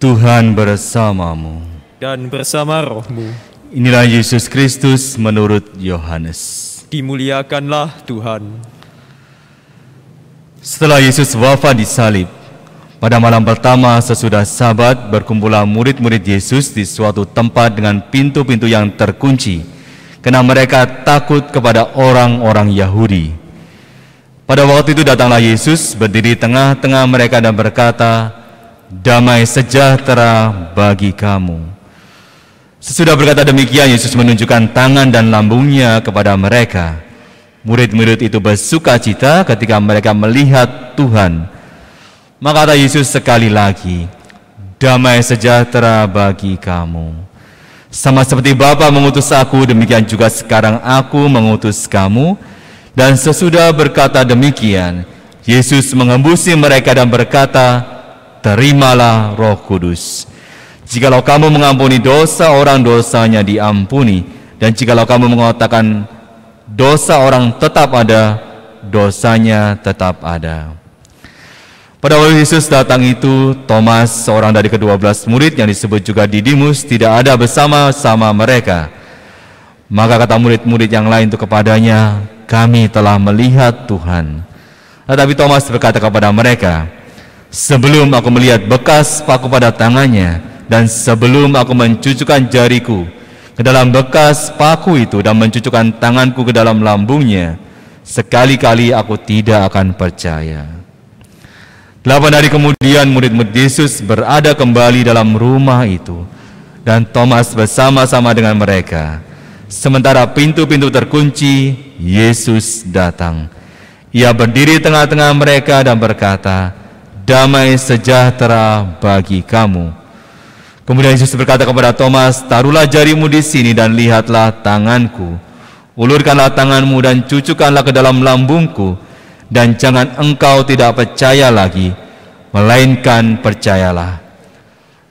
Tuhan bersamamu. Dan bersama rohmu. Inilah Yesus Kristus menurut Yohanes. Dimuliakanlah Tuhan. Setelah Yesus wafat di salib, pada malam pertama sesudah sabat berkumpullah murid-murid Yesus di suatu tempat dengan pintu-pintu yang terkunci, karena mereka takut kepada orang-orang Yahudi. Pada waktu itu datanglah Yesus berdiri tengah-tengah mereka dan berkata, damai sejahtera bagi kamu. Sesudah berkata demikian, Yesus menunjukkan tangan dan lambungnya kepada mereka. Murid-murid itu bersuka cita ketika mereka melihat Tuhan. Maka kata Yesus sekali lagi, damai sejahtera bagi kamu. Sama seperti Bapa mengutus aku, demikian juga sekarang aku mengutus kamu. Dan sesudah berkata demikian, Yesus mengembusi mereka dan berkata, terimalah roh kudus. Jikalau kamu mengampuni dosa orang dosanya diampuni dan jikalau kamu mengatakan dosa orang tetap ada dosanya tetap ada. Pada waktu Yesus datang itu, Thomas, seorang dari kedua belas murid yang disebut juga Didimus, tidak ada bersama-sama mereka. Maka kata murid-murid yang lain itu kepadanya, kami telah melihat Tuhan. Tetapi Thomas berkata kepada mereka, Sebelum aku melihat bekas paku pada tangannya dan sebelum aku mencucukkan jariku ke dalam bekas paku itu dan mencucukkan tanganku ke dalam lambungnya, sekali-kali aku tidak akan percaya. Delapan hari kemudian murid-murid Yesus berada kembali dalam rumah itu dan Thomas bersama-sama dengan mereka. Sementara pintu-pintu terkunci, Yesus datang. Ia berdiri tengah-tengah mereka dan berkata, damai sejahtera bagi kamu. Kemudian Yesus berkata kepada Thomas, taruhlah jarimu di sini dan lihatlah tanganku. Ulurkanlah tanganmu dan cucukkanlah ke dalam lambungku. Dan jangan engkau tidak percaya lagi, melainkan percayalah.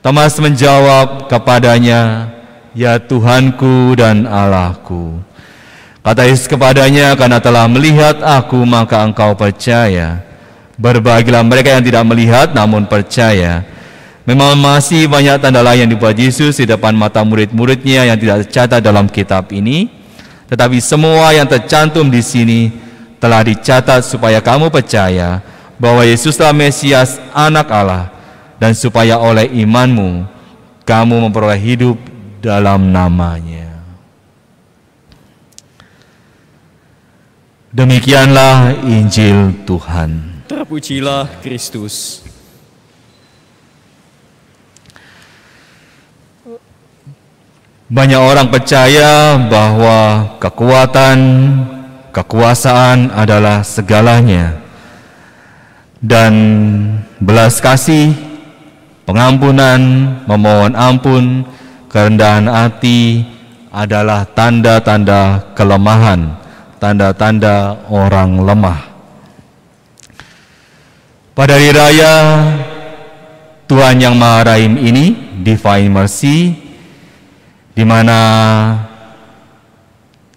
Thomas menjawab kepadanya, Ya Tuhanku dan Allahku. Kata Yesus kepadanya, karena telah melihat aku, maka engkau percaya. Berbahagialah mereka yang tidak melihat namun percaya. Memang masih banyak tanda lain yang dibuat Yesus di depan mata murid-muridnya yang tidak tercatat dalam kitab ini. Tetapi semua yang tercantum di sini telah dicatat supaya kamu percaya bahwa Yesuslah Mesias anak Allah dan supaya oleh imanmu kamu memperoleh hidup dalam namanya. Demikianlah Injil Tuhan. Terpujilah Kristus. Banyak orang percaya bahwa kekuatan, kekuasaan adalah segalanya. Dan belas kasih, pengampunan, memohon ampun, kerendahan hati adalah tanda-tanda kelemahan, tanda-tanda orang lemah. Pada hari raya Tuhan Yang Maha Rahim ini, Divine Mercy, di mana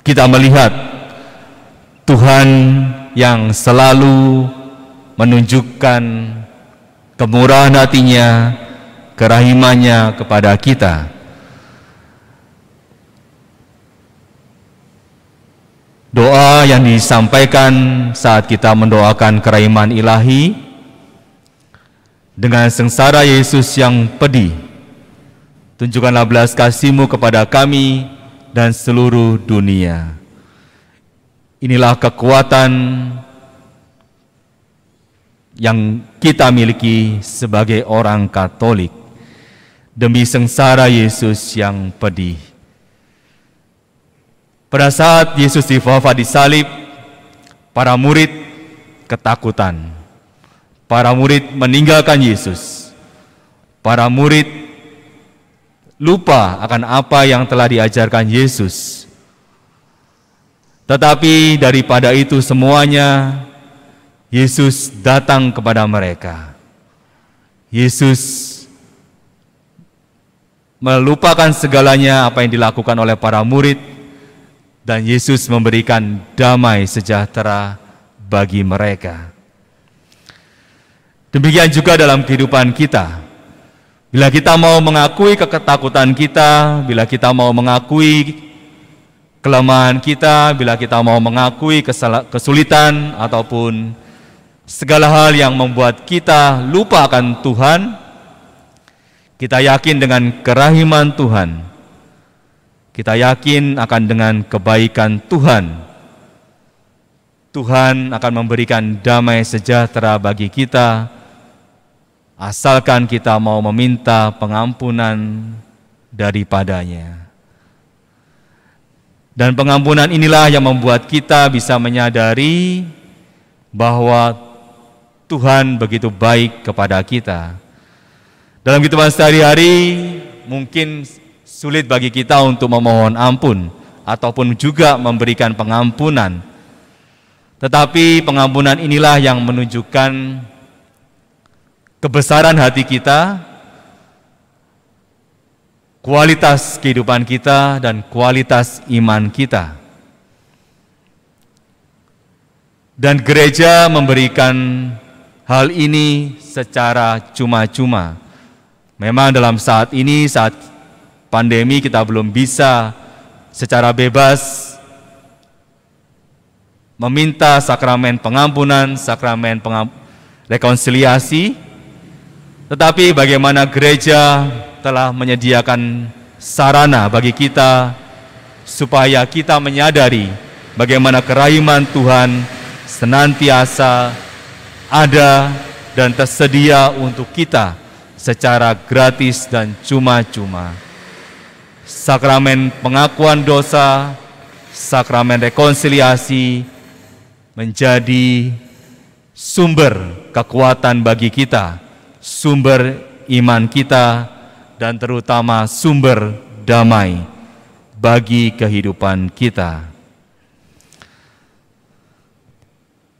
kita melihat Tuhan yang selalu menunjukkan kemurahan hatinya, kerahimannya kepada kita. Doa yang disampaikan saat kita mendoakan kerahiman ilahi dengan sengsara Yesus yang pedih. Tunjukkanlah belas kasihmu kepada kami dan seluruh dunia. Inilah kekuatan yang kita miliki sebagai orang Katolik demi sengsara Yesus yang pedih. Pada saat Yesus difafat di salib, para murid ketakutan. Para murid meninggalkan Yesus. Para murid lupa akan apa yang telah diajarkan Yesus. Tetapi daripada itu semuanya, Yesus datang kepada mereka. Yesus melupakan segalanya apa yang dilakukan oleh para murid, dan Yesus memberikan damai sejahtera bagi mereka. Demikian juga dalam kehidupan kita. Bila kita mau mengakui ketakutan kita, bila kita mau mengakui kelemahan kita, bila kita mau mengakui kesulitan ataupun segala hal yang membuat kita lupa akan Tuhan, kita yakin dengan kerahiman Tuhan, kita yakin akan dengan kebaikan Tuhan. Tuhan akan memberikan damai sejahtera bagi kita asalkan kita mau meminta pengampunan daripadanya. Dan pengampunan inilah yang membuat kita bisa menyadari bahwa Tuhan begitu baik kepada kita. Dalam kehidupan sehari-hari mungkin sulit bagi kita untuk memohon ampun ataupun juga memberikan pengampunan. Tetapi pengampunan inilah yang menunjukkan kebesaran hati kita, kualitas kehidupan kita, dan kualitas iman kita. Dan gereja memberikan hal ini secara cuma-cuma. Memang dalam saat ini, saat pandemi kita belum bisa secara bebas meminta sakramen pengampunan, sakramen pengam rekonsiliasi, tetapi bagaimana gereja telah menyediakan sarana bagi kita supaya kita menyadari bagaimana kerahiman Tuhan senantiasa ada dan tersedia untuk kita secara gratis dan cuma-cuma. Sakramen pengakuan dosa, sakramen rekonsiliasi menjadi sumber kekuatan bagi kita sumber iman kita dan terutama sumber damai bagi kehidupan kita.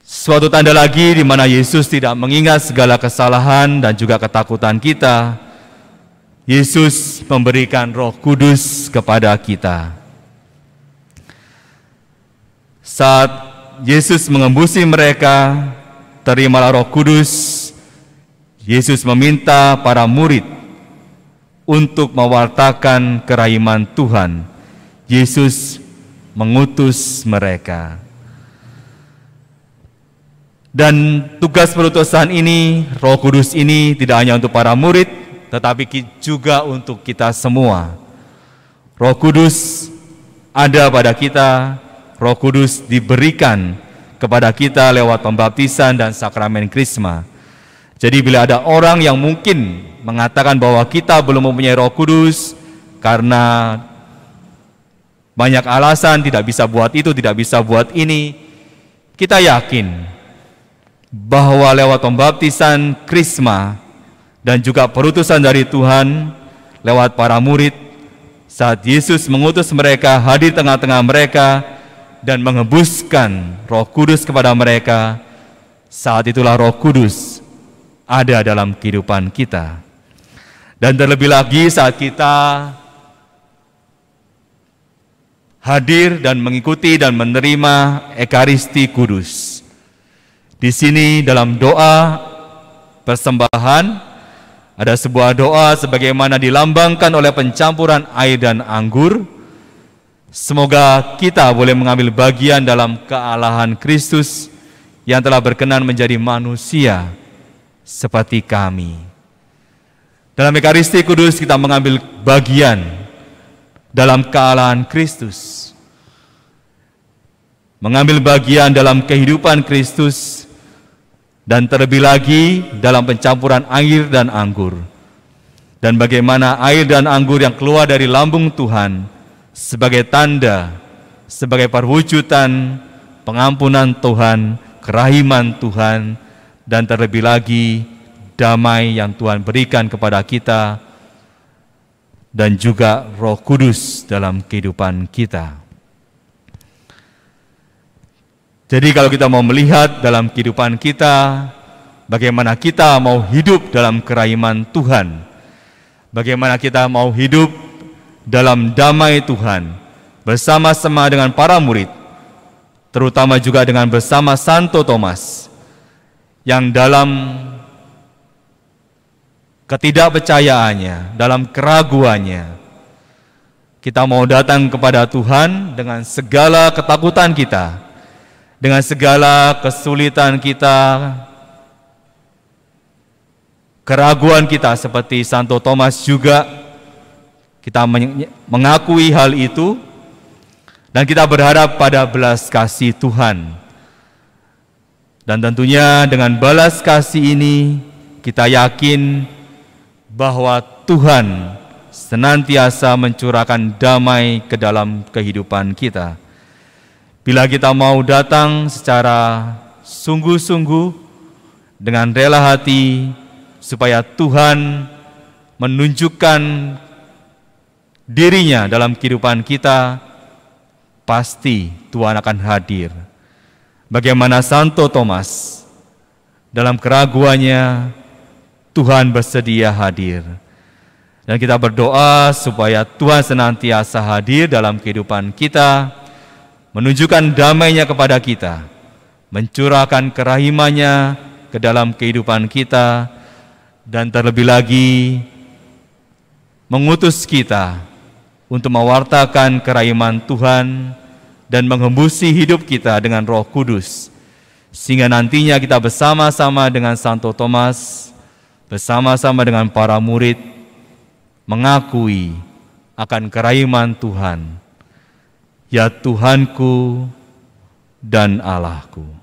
Suatu tanda lagi di mana Yesus tidak mengingat segala kesalahan dan juga ketakutan kita, Yesus memberikan Roh Kudus kepada kita. Saat Yesus mengembusi mereka, terimalah Roh Kudus Yesus meminta para murid untuk mewartakan keraiman Tuhan. Yesus mengutus mereka. Dan tugas perutusan ini, Roh Kudus ini tidak hanya untuk para murid, tetapi juga untuk kita semua. Roh Kudus ada pada kita, Roh Kudus diberikan kepada kita lewat pembaptisan dan sakramen Krisma. Jadi bila ada orang yang mungkin mengatakan bahwa kita belum mempunyai Roh Kudus karena banyak alasan tidak bisa buat itu, tidak bisa buat ini, kita yakin bahwa lewat pembaptisan krisma dan juga perutusan dari Tuhan lewat para murid saat Yesus mengutus mereka hadir tengah-tengah mereka dan mengebuskan Roh Kudus kepada mereka saat itulah Roh Kudus ada dalam kehidupan kita. Dan terlebih lagi saat kita hadir dan mengikuti dan menerima Ekaristi Kudus. Di sini dalam doa persembahan ada sebuah doa sebagaimana dilambangkan oleh pencampuran air dan anggur. Semoga kita boleh mengambil bagian dalam kealahan Kristus yang telah berkenan menjadi manusia seperti kami. Dalam Ekaristi Kudus kita mengambil bagian dalam kealahan Kristus. Mengambil bagian dalam kehidupan Kristus dan terlebih lagi dalam pencampuran air dan anggur. Dan bagaimana air dan anggur yang keluar dari lambung Tuhan sebagai tanda, sebagai perwujudan pengampunan Tuhan, kerahiman Tuhan, dan terlebih lagi damai yang Tuhan berikan kepada kita dan juga Roh Kudus dalam kehidupan kita. Jadi kalau kita mau melihat dalam kehidupan kita bagaimana kita mau hidup dalam keraiman Tuhan, bagaimana kita mau hidup dalam damai Tuhan bersama-sama dengan para murid, terutama juga dengan bersama Santo Thomas yang dalam ketidakpercayaannya, dalam keraguannya, kita mau datang kepada Tuhan dengan segala ketakutan kita, dengan segala kesulitan kita, keraguan kita seperti Santo Thomas juga kita mengakui hal itu dan kita berharap pada belas kasih Tuhan dan tentunya dengan balas kasih ini kita yakin bahwa Tuhan senantiasa mencurahkan damai ke dalam kehidupan kita. Bila kita mau datang secara sungguh-sungguh dengan rela hati supaya Tuhan menunjukkan dirinya dalam kehidupan kita, pasti Tuhan akan hadir Bagaimana Santo Thomas dalam keraguannya Tuhan bersedia hadir. Dan kita berdoa supaya Tuhan senantiasa hadir dalam kehidupan kita, menunjukkan damainya kepada kita, mencurahkan kerahimannya ke dalam kehidupan kita, dan terlebih lagi mengutus kita untuk mewartakan kerahiman Tuhan dan menghembusi hidup kita dengan Roh Kudus, sehingga nantinya kita bersama-sama dengan Santo Thomas, bersama-sama dengan para murid, mengakui akan keraiman Tuhan, ya Tuhanku dan Allahku.